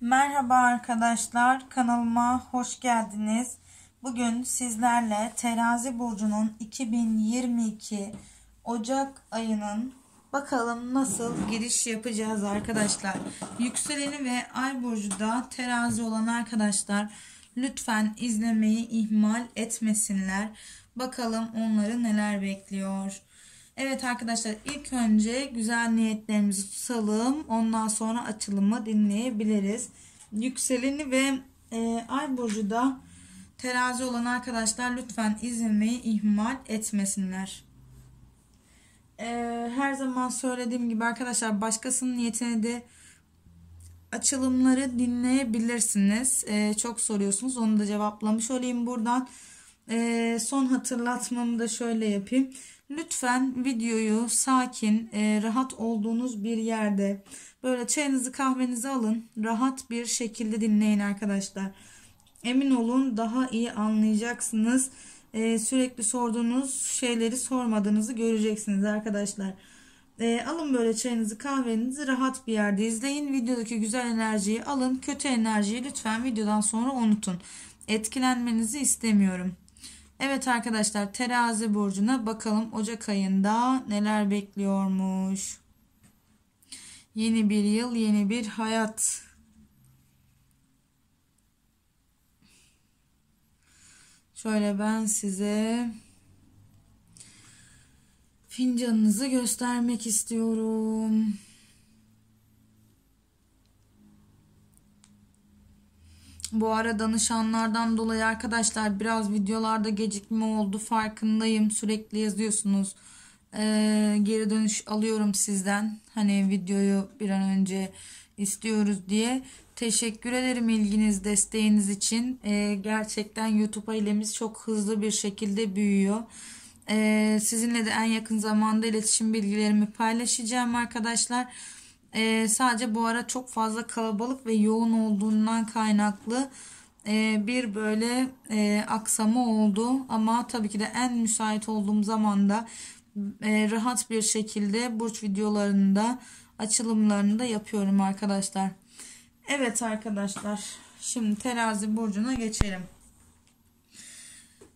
Merhaba arkadaşlar kanalıma hoş geldiniz. Bugün sizlerle terazi burcunun 2022 Ocak ayının bakalım nasıl giriş yapacağız arkadaşlar. Yükseleni ve ay burcu da terazi olan arkadaşlar lütfen izlemeyi ihmal etmesinler. Bakalım onları neler bekliyor. Evet arkadaşlar ilk önce güzel niyetlerimizi tutalım. Ondan sonra açılımı dinleyebiliriz. Yükseleni ve e, ay burcu da terazi olan arkadaşlar lütfen izinmeyi ihmal etmesinler. E, her zaman söylediğim gibi arkadaşlar başkasının niyetine de açılımları dinleyebilirsiniz. E, çok soruyorsunuz onu da cevaplamış olayım buradan e, son hatırlatmamı da şöyle yapayım. Lütfen videoyu sakin, e, rahat olduğunuz bir yerde böyle çayınızı kahvenizi alın. Rahat bir şekilde dinleyin arkadaşlar. Emin olun daha iyi anlayacaksınız. E, sürekli sorduğunuz şeyleri sormadığınızı göreceksiniz arkadaşlar. E, alın böyle çayınızı kahvenizi rahat bir yerde izleyin. Videodaki güzel enerjiyi alın. Kötü enerjiyi lütfen videodan sonra unutun. Etkilenmenizi istemiyorum. Evet arkadaşlar terazi burcuna bakalım Ocak ayında neler bekliyormuş. Yeni bir yıl, yeni bir hayat. Şöyle ben size fincanınızı göstermek istiyorum. Bu ara danışanlardan dolayı arkadaşlar biraz videolarda gecikme oldu farkındayım. Sürekli yazıyorsunuz. Ee, geri dönüş alıyorum sizden. Hani videoyu bir an önce istiyoruz diye. Teşekkür ederim ilginiz, desteğiniz için. Ee, gerçekten YouTube ailemiz çok hızlı bir şekilde büyüyor. Ee, sizinle de en yakın zamanda iletişim bilgilerimi paylaşacağım arkadaşlar. Arkadaşlar e, sadece bu ara çok fazla kalabalık ve yoğun olduğundan kaynaklı e, bir böyle e, aksama oldu. Ama tabii ki de en müsait olduğum zamanda e, rahat bir şekilde burç videolarında açılımlarını da yapıyorum arkadaşlar. Evet arkadaşlar şimdi terazi burcuna geçelim.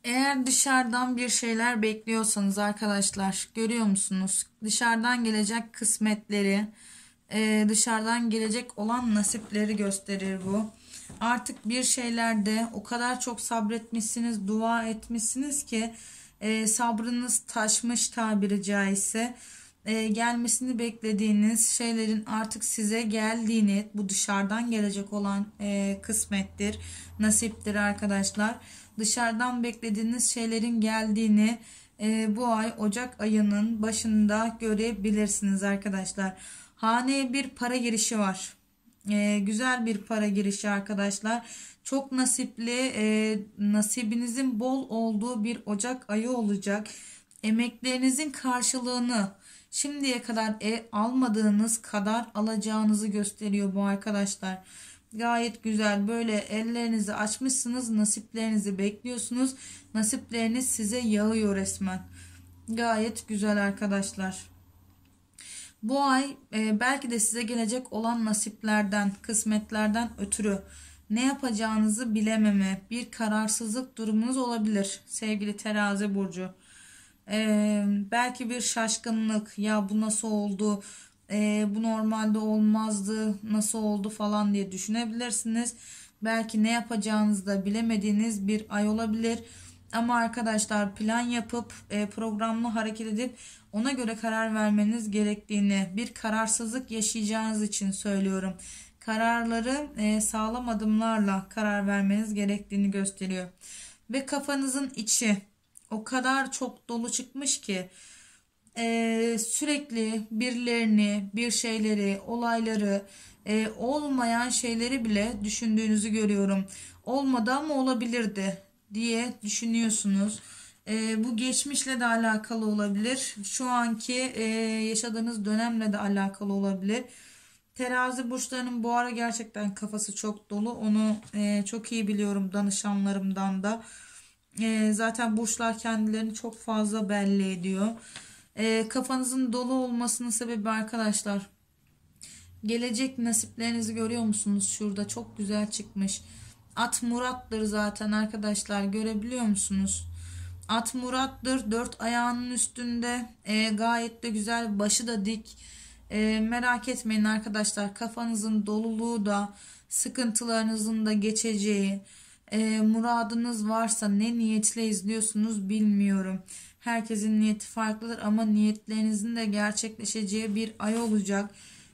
Eğer dışarıdan bir şeyler bekliyorsanız arkadaşlar görüyor musunuz? Dışarıdan gelecek kısmetleri, e, dışarıdan gelecek olan nasipleri gösterir bu. Artık bir şeylerde o kadar çok sabretmişsiniz, dua etmişsiniz ki e, sabrınız taşmış tabiri caizse. E, gelmesini beklediğiniz şeylerin artık size geldiğini bu dışarıdan gelecek olan kısmettir, nasiptir arkadaşlar. Dışarıdan beklediğiniz şeylerin geldiğini bu ay Ocak ayının başında görebilirsiniz arkadaşlar. Haneye bir para girişi var. E, güzel bir para girişi arkadaşlar. Çok nasipli, e, nasibinizin bol olduğu bir Ocak ayı olacak. Emeklerinizin karşılığını şimdiye kadar e, almadığınız kadar alacağınızı gösteriyor bu arkadaşlar. Gayet güzel böyle ellerinizi açmışsınız nasiplerinizi bekliyorsunuz. Nasipleriniz size yağıyor resmen. Gayet güzel arkadaşlar. Bu ay e, belki de size gelecek olan nasiplerden, kısmetlerden ötürü ne yapacağınızı bilememe, bir kararsızlık durumunuz olabilir sevgili terazi burcu. Ee, belki bir şaşkınlık ya bu nasıl oldu e, bu normalde olmazdı nasıl oldu falan diye düşünebilirsiniz. Belki ne yapacağınızı da bilemediğiniz bir ay olabilir. Ama arkadaşlar plan yapıp e, programlı hareket edip ona göre karar vermeniz gerektiğini bir kararsızlık yaşayacağınız için söylüyorum. Kararları e, sağlam adımlarla karar vermeniz gerektiğini gösteriyor. Ve kafanızın içi o kadar çok dolu çıkmış ki e, sürekli birilerini, bir şeyleri, olayları, e, olmayan şeyleri bile düşündüğünüzü görüyorum. Olmadı ama olabilirdi diye düşünüyorsunuz. E, bu geçmişle de alakalı olabilir. Şu anki e, yaşadığınız dönemle de alakalı olabilir. Terazi burçlarının bu ara gerçekten kafası çok dolu. Onu e, çok iyi biliyorum danışanlarımdan da. E, zaten burçlar kendilerini çok fazla belli ediyor. E, kafanızın dolu olmasının sebebi arkadaşlar. Gelecek nasiplerinizi görüyor musunuz? Şurada çok güzel çıkmış. At Murat'tır zaten arkadaşlar görebiliyor musunuz? At Murat'tır. Dört ayağının üstünde. E, gayet de güzel. Başı da dik. E, merak etmeyin arkadaşlar. Kafanızın doluluğu da sıkıntılarınızın da geçeceği. E, muradınız varsa ne niyetle izliyorsunuz bilmiyorum. Herkesin niyeti farklıdır ama niyetlerinizin de gerçekleşeceği bir ay olacak.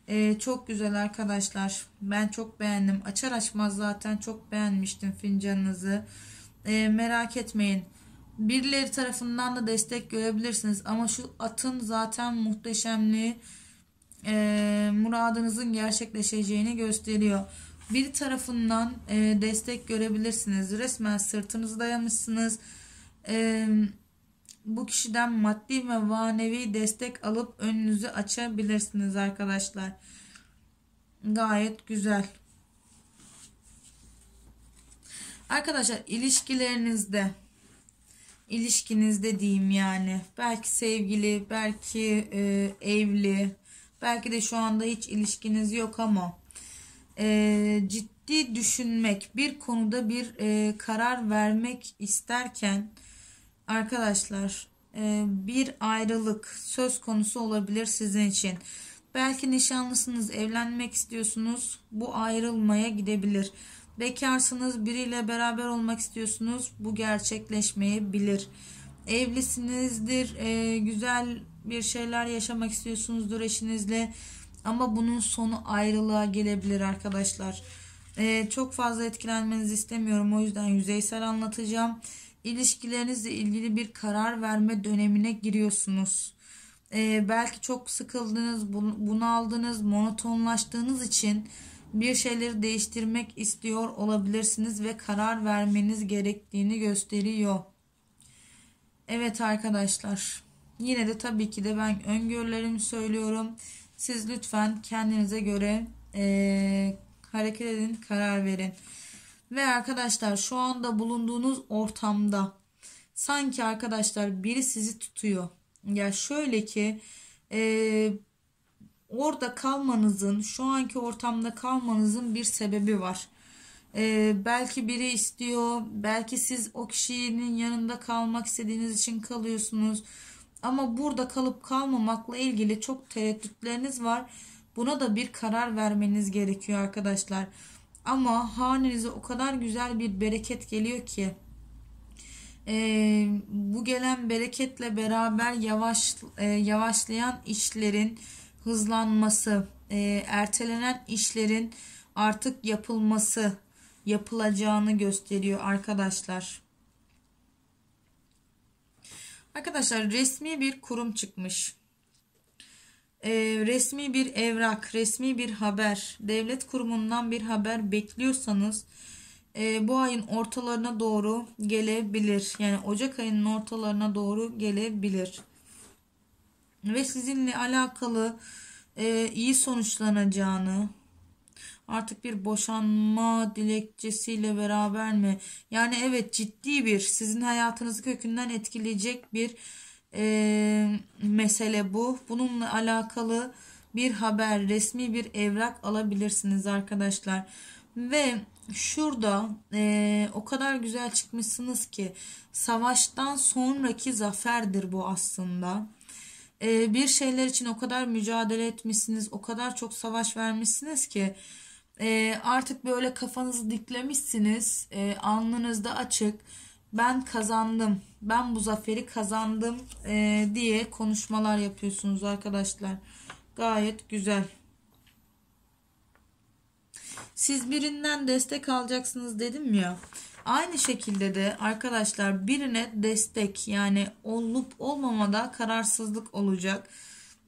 Ee, çok güzel arkadaşlar. Ben çok beğendim. Açar açmaz zaten çok beğenmiştim fincanınızı. Ee, merak etmeyin. Birileri tarafından da destek görebilirsiniz. Ama şu atın zaten muhteşemliği e, muradınızın gerçekleşeceğini gösteriyor. Bir tarafından e, destek görebilirsiniz. Resmen sırtınızı dayamışsınız. Eee bu kişiden maddi ve manevi destek alıp önünüzü açabilirsiniz arkadaşlar. Gayet güzel. Arkadaşlar ilişkilerinizde ilişkinizde diyeyim yani belki sevgili belki e, evli belki de şu anda hiç ilişkiniz yok ama e, ciddi düşünmek bir konuda bir e, karar vermek isterken Arkadaşlar e, bir ayrılık söz konusu olabilir sizin için. Belki nişanlısınız, evlenmek istiyorsunuz. Bu ayrılmaya gidebilir. Bekarsınız, biriyle beraber olmak istiyorsunuz. Bu gerçekleşmeyebilir. Evlisinizdir, e, güzel bir şeyler yaşamak istiyorsunuzdur eşinizle. Ama bunun sonu ayrılığa gelebilir arkadaşlar. E, çok fazla etkilenmenizi istemiyorum. O yüzden yüzeysel anlatacağım ilişkilerinizle ilgili bir karar verme dönemine giriyorsunuz. Ee, belki çok sıkıldınız, bunaldınız, monotonlaştığınız için bir şeyleri değiştirmek istiyor olabilirsiniz ve karar vermeniz gerektiğini gösteriyor. Evet arkadaşlar. Yine de tabii ki de ben öngörülerimi söylüyorum. Siz lütfen kendinize göre e, hareket edin, karar verin. Ve arkadaşlar şu anda bulunduğunuz ortamda sanki arkadaşlar biri sizi tutuyor. Ya şöyle ki e, orada kalmanızın şu anki ortamda kalmanızın bir sebebi var. Ee, belki biri istiyor, belki siz o kişinin yanında kalmak istediğiniz için kalıyorsunuz. Ama burada kalıp kalmamakla ilgili çok tereddütleriniz var. Buna da bir karar vermeniz gerekiyor arkadaşlar. Ama hanenize o kadar güzel bir bereket geliyor ki e, bu gelen bereketle beraber yavaş e, yavaşlayan işlerin hızlanması, e, ertelenen işlerin artık yapılması yapılacağını gösteriyor arkadaşlar. Arkadaşlar resmi bir kurum çıkmış e, resmi bir evrak, resmi bir haber, devlet kurumundan bir haber bekliyorsanız e, bu ayın ortalarına doğru gelebilir. Yani Ocak ayının ortalarına doğru gelebilir. Ve sizinle alakalı e, iyi sonuçlanacağını, artık bir boşanma dilekçesiyle beraber mi? Yani evet ciddi bir sizin hayatınızı kökünden etkileyecek bir e, mesele bu. Bununla alakalı bir haber, resmi bir evrak alabilirsiniz arkadaşlar. Ve şurada e, o kadar güzel çıkmışsınız ki savaştan sonraki zaferdir bu aslında. E, bir şeyler için o kadar mücadele etmişsiniz, o kadar çok savaş vermişsiniz ki e, artık böyle kafanızı diklemişsiniz, e, alnınızda açık ben kazandım, ben bu zaferi kazandım e, diye konuşmalar yapıyorsunuz arkadaşlar. Gayet güzel. Siz birinden destek alacaksınız dedim ya. Aynı şekilde de arkadaşlar birine destek yani olup olmamada kararsızlık olacak.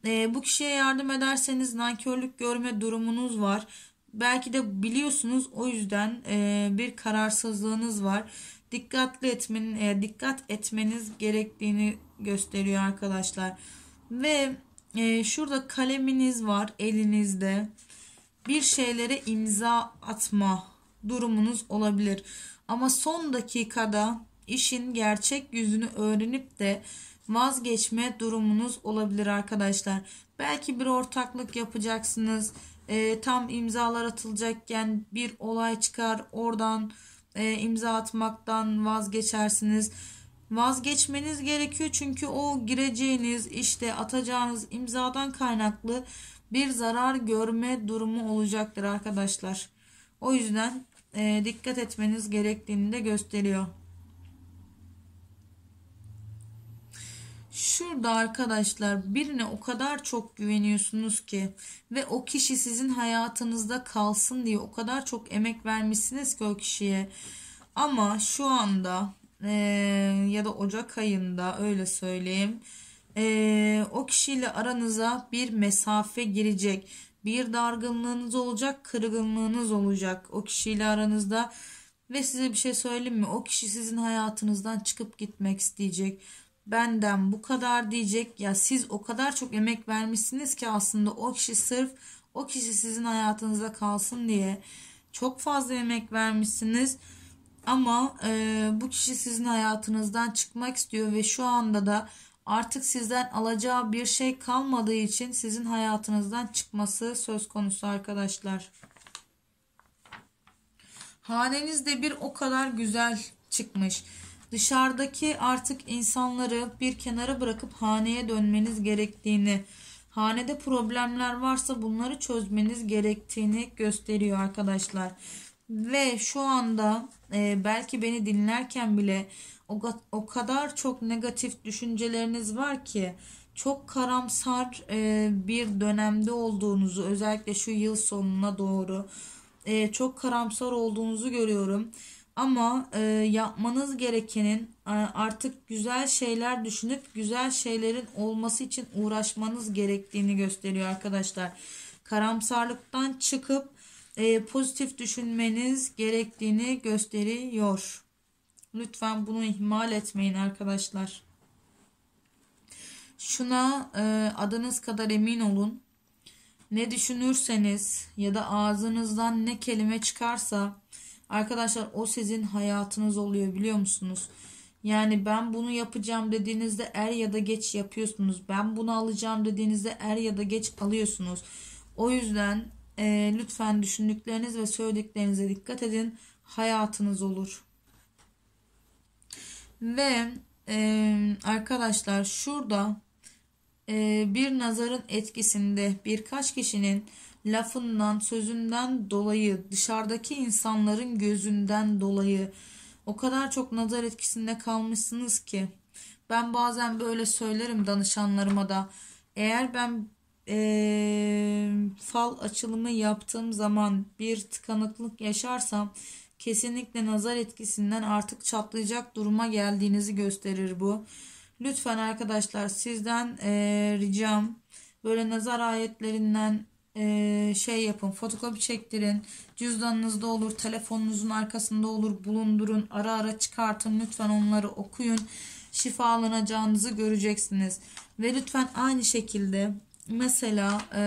E, bu kişiye yardım ederseniz nankörlük görme durumunuz var. Belki de biliyorsunuz o yüzden e, bir kararsızlığınız var dikkatli etmenin e, dikkat etmeniz gerektiğini gösteriyor arkadaşlar. Ve e, şurada kaleminiz var elinizde. Bir şeylere imza atma durumunuz olabilir. Ama son dakikada işin gerçek yüzünü öğrenip de vazgeçme durumunuz olabilir arkadaşlar. Belki bir ortaklık yapacaksınız. E, tam imzalar atılacakken bir olay çıkar. Oradan e, imza atmaktan vazgeçersiniz. Vazgeçmeniz gerekiyor çünkü o gireceğiniz işte atacağınız imzadan kaynaklı bir zarar görme durumu olacaktır arkadaşlar. O yüzden e, dikkat etmeniz gerektiğini de gösteriyor. Şurada arkadaşlar birine o kadar çok güveniyorsunuz ki ve o kişi sizin hayatınızda kalsın diye o kadar çok emek vermişsiniz ki o kişiye. Ama şu anda e, ya da Ocak ayında öyle söyleyeyim e, o kişiyle aranıza bir mesafe girecek. Bir dargınlığınız olacak, kırgınlığınız olacak o kişiyle aranızda. Ve size bir şey söyleyeyim mi? O kişi sizin hayatınızdan çıkıp gitmek isteyecek benden bu kadar diyecek. Ya siz o kadar çok emek vermişsiniz ki aslında o kişi sırf o kişi sizin hayatınıza kalsın diye çok fazla emek vermişsiniz. Ama e, bu kişi sizin hayatınızdan çıkmak istiyor ve şu anda da artık sizden alacağı bir şey kalmadığı için sizin hayatınızdan çıkması söz konusu arkadaşlar. Haneniz de bir o kadar güzel çıkmış dışarıdaki artık insanları bir kenara bırakıp haneye dönmeniz gerektiğini, hanede problemler varsa bunları çözmeniz gerektiğini gösteriyor arkadaşlar. Ve şu anda e, belki beni dinlerken bile o, o kadar çok negatif düşünceleriniz var ki çok karamsar e, bir dönemde olduğunuzu özellikle şu yıl sonuna doğru e, çok karamsar olduğunuzu görüyorum. Ama e, yapmanız gerekenin e, artık güzel şeyler düşünüp güzel şeylerin olması için uğraşmanız gerektiğini gösteriyor arkadaşlar. Karamsarlıktan çıkıp e, pozitif düşünmeniz gerektiğini gösteriyor. Lütfen bunu ihmal etmeyin arkadaşlar. Şuna e, adınız kadar emin olun. Ne düşünürseniz ya da ağzınızdan ne kelime çıkarsa Arkadaşlar o sizin hayatınız oluyor biliyor musunuz? Yani ben bunu yapacağım dediğinizde er ya da geç yapıyorsunuz. Ben bunu alacağım dediğinizde er ya da geç alıyorsunuz. O yüzden e, lütfen düşündükleriniz ve söylediklerinize dikkat edin. Hayatınız olur. Ve e, arkadaşlar şurada e, bir nazarın etkisinde birkaç kişinin lafından, sözünden dolayı, dışarıdaki insanların gözünden dolayı o kadar çok nazar etkisinde kalmışsınız ki. Ben bazen böyle söylerim danışanlarıma da. Eğer ben ee, fal açılımı yaptığım zaman bir tıkanıklık yaşarsam kesinlikle nazar etkisinden artık çatlayacak duruma geldiğinizi gösterir bu. Lütfen arkadaşlar sizden e, ricam böyle nazar ayetlerinden ee, şey yapın fotokopi çektirin cüzdanınızda olur telefonunuzun arkasında olur bulundurun ara ara çıkartın lütfen onları okuyun şifalanacağınızı göreceksiniz ve lütfen aynı şekilde mesela e,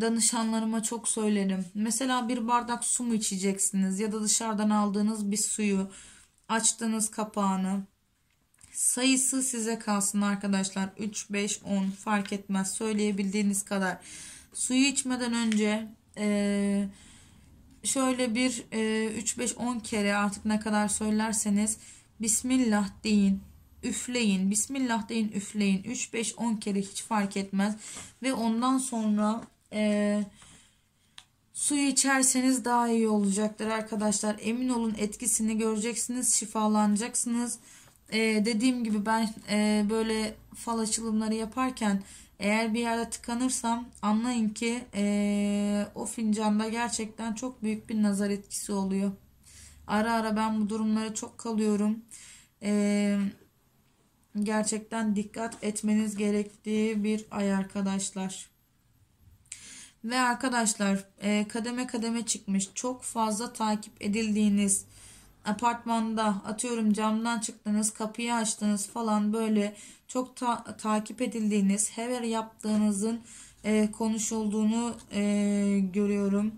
danışanlarıma çok söylerim mesela bir bardak su mu içeceksiniz ya da dışarıdan aldığınız bir suyu açtığınız kapağını Sayısı size kalsın arkadaşlar. 3, 5, 10 fark etmez. Söyleyebildiğiniz kadar. Suyu içmeden önce e, şöyle bir e, 3, 5, 10 kere artık ne kadar söylerseniz Bismillah deyin. Üfleyin. Bismillah deyin üfleyin. 3, 5, 10 kere hiç fark etmez. Ve ondan sonra e, suyu içerseniz daha iyi olacaktır arkadaşlar. Emin olun etkisini göreceksiniz. Şifalanacaksınız e, dediğim gibi ben e, böyle fal açılımları yaparken eğer bir yerde tıkanırsam anlayın ki e, o fincanda gerçekten çok büyük bir nazar etkisi oluyor. Ara ara ben bu durumlara çok kalıyorum. E, gerçekten dikkat etmeniz gerektiği bir ay arkadaşlar. Ve arkadaşlar e, kademe kademe çıkmış çok fazla takip edildiğiniz apartmanda atıyorum camdan çıktınız kapıyı açtınız falan böyle çok ta takip edildiğiniz her yaptığınızın e, konuşulduğunu e, görüyorum.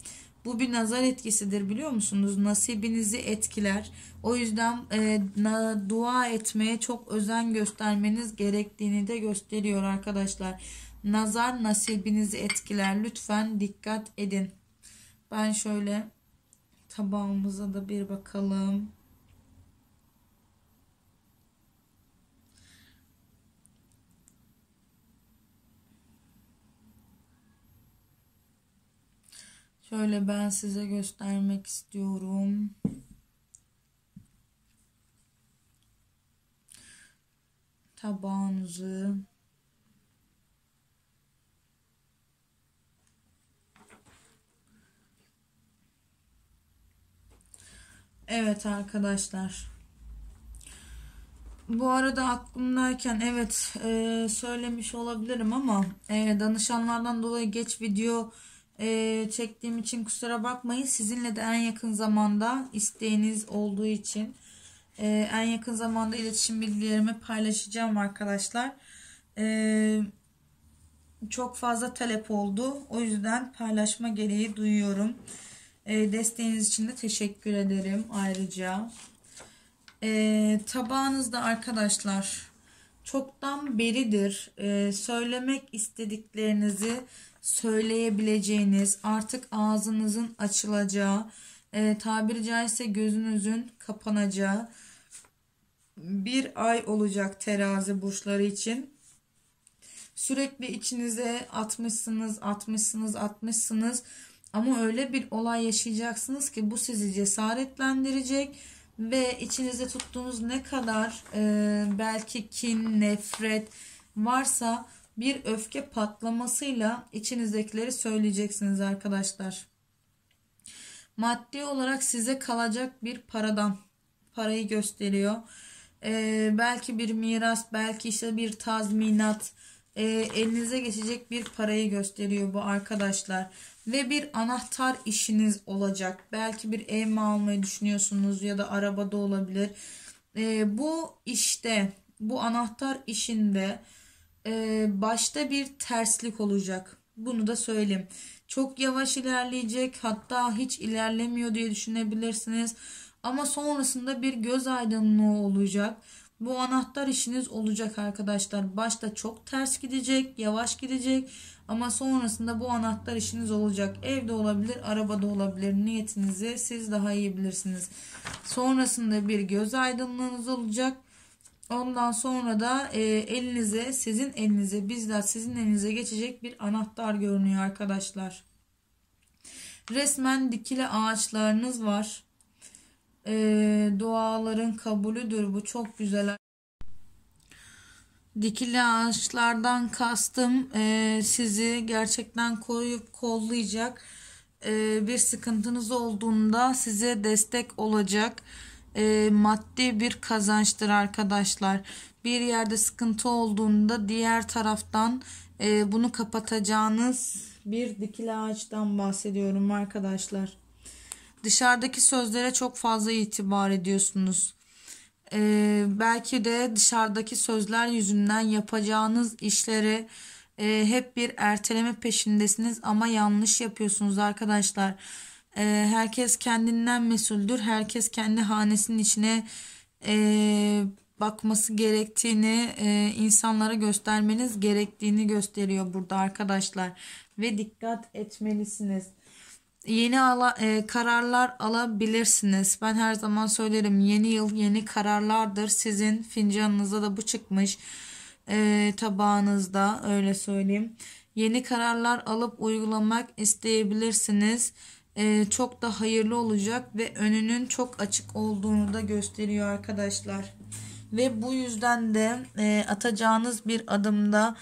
Bu bir nazar etkisidir biliyor musunuz? Nasibinizi etkiler. O yüzden e, na, dua etmeye çok özen göstermeniz gerektiğini de gösteriyor arkadaşlar. Nazar nasibinizi etkiler. Lütfen dikkat edin. Ben şöyle Tabağımıza da bir bakalım. Şöyle ben size göstermek istiyorum. Tabağınızı Evet arkadaşlar. Bu arada aklımdayken evet e, söylemiş olabilirim ama e, danışanlardan dolayı geç video e, çektiğim için kusura bakmayın. Sizinle de en yakın zamanda isteğiniz olduğu için e, en yakın zamanda iletişim bilgilerimi paylaşacağım arkadaşlar. E, çok fazla talep oldu. O yüzden paylaşma gereği duyuyorum. E, desteğiniz için de teşekkür ederim ayrıca. E, tabağınızda arkadaşlar çoktan beridir e, söylemek istediklerinizi söyleyebileceğiniz artık ağzınızın açılacağı e, tabiri caizse gözünüzün kapanacağı bir ay olacak terazi burçları için. Sürekli içinize atmışsınız, atmışsınız, atmışsınız. Ama öyle bir olay yaşayacaksınız ki bu sizi cesaretlendirecek ve içinizde tuttuğunuz ne kadar e, belki kin, nefret varsa bir öfke patlamasıyla içinizdekileri söyleyeceksiniz arkadaşlar. Maddi olarak size kalacak bir paradan parayı gösteriyor. Ee, belki bir miras, belki işte bir tazminat, e, elinize geçecek bir parayı gösteriyor bu arkadaşlar ve bir anahtar işiniz olacak. Belki bir ev mi almayı düşünüyorsunuz ya da arabada olabilir. E, bu işte bu anahtar işinde e, başta bir terslik olacak. Bunu da söyleyeyim. Çok yavaş ilerleyecek hatta hiç ilerlemiyor diye düşünebilirsiniz. Ama sonrasında bir göz aydınlığı olacak. Bu anahtar işiniz olacak arkadaşlar. Başta çok ters gidecek, yavaş gidecek ama sonrasında bu anahtar işiniz olacak. Evde olabilir, arabada olabilir. Niyetinizi siz daha iyi bilirsiniz. Sonrasında bir göz aydınlığınız olacak. Ondan sonra da e, elinize, sizin elinize, bizzat sizin elinize geçecek bir anahtar görünüyor arkadaşlar. Resmen dikili ağaçlarınız var e, duaların kabulüdür. Bu çok güzel. Dikili ağaçlardan kastım e, sizi gerçekten koruyup kollayacak e, bir sıkıntınız olduğunda size destek olacak e, maddi bir kazançtır arkadaşlar. Bir yerde sıkıntı olduğunda diğer taraftan e, bunu kapatacağınız bir dikili ağaçtan bahsediyorum arkadaşlar. Dışarıdaki sözlere çok fazla itibar ediyorsunuz. Ee, belki de dışarıdaki sözler yüzünden yapacağınız işlere e, hep bir erteleme peşindesiniz ama yanlış yapıyorsunuz arkadaşlar. E, herkes kendinden mesuldür. Herkes kendi hanesinin içine e, bakması gerektiğini e, insanlara göstermeniz gerektiğini gösteriyor burada arkadaşlar. Ve dikkat etmelisiniz yeni ala, e, kararlar alabilirsiniz. Ben her zaman söylerim yeni yıl yeni kararlardır. Sizin fincanınıza da bu çıkmış e, tabağınızda öyle söyleyeyim. Yeni kararlar alıp uygulamak isteyebilirsiniz. E, çok da hayırlı olacak ve önünün çok açık olduğunu da gösteriyor arkadaşlar. Ve bu yüzden de e, atacağınız bir adımda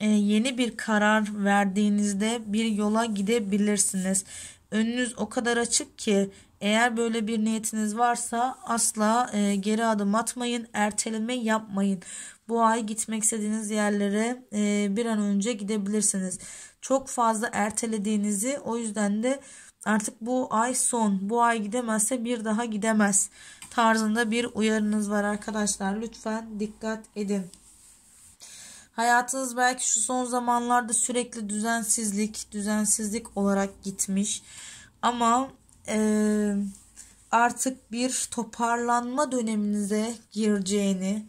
e, yeni bir karar verdiğinizde bir yola gidebilirsiniz. Önünüz o kadar açık ki eğer böyle bir niyetiniz varsa asla e, geri adım atmayın, erteleme yapmayın. Bu ay gitmek istediğiniz yerlere e, bir an önce gidebilirsiniz. Çok fazla ertelediğinizi o yüzden de artık bu ay son, bu ay gidemezse bir daha gidemez tarzında bir uyarınız var arkadaşlar. Lütfen dikkat edin. Hayatınız belki şu son zamanlarda sürekli düzensizlik, düzensizlik olarak gitmiş. Ama e, artık bir toparlanma döneminize gireceğini,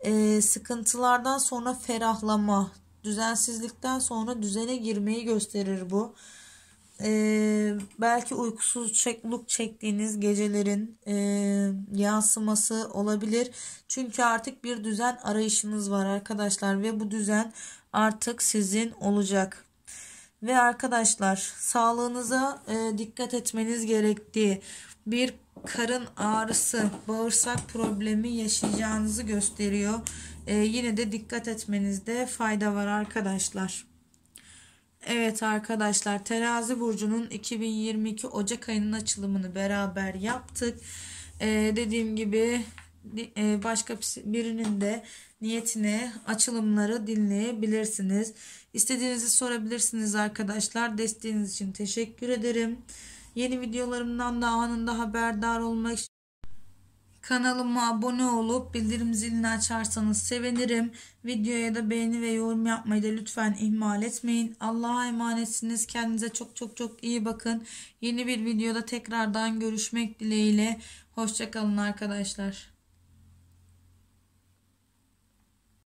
e, sıkıntılardan sonra ferahlama, düzensizlikten sonra düzene girmeyi gösterir bu e, belki uykusuzluk çektiğiniz gecelerin e, yansıması olabilir. Çünkü artık bir düzen arayışınız var arkadaşlar ve bu düzen artık sizin olacak. Ve arkadaşlar sağlığınıza e, dikkat etmeniz gerektiği bir karın ağrısı, bağırsak problemi yaşayacağınızı gösteriyor. E, yine de dikkat etmenizde fayda var arkadaşlar. Evet arkadaşlar terazi burcunun 2022 Ocak ayının açılımını beraber yaptık. Ee, dediğim gibi e, başka birinin de niyetini, açılımları dinleyebilirsiniz. İstediğinizi sorabilirsiniz arkadaşlar. Desteğiniz için teşekkür ederim. Yeni videolarımdan da anında haberdar olmak için Kanalıma abone olup bildirim zilini açarsanız sevinirim. Videoya da beğeni ve yorum yapmayı da lütfen ihmal etmeyin. Allah'a emanetsiniz. Kendinize çok çok çok iyi bakın. Yeni bir videoda tekrardan görüşmek dileğiyle. Hoşçakalın arkadaşlar.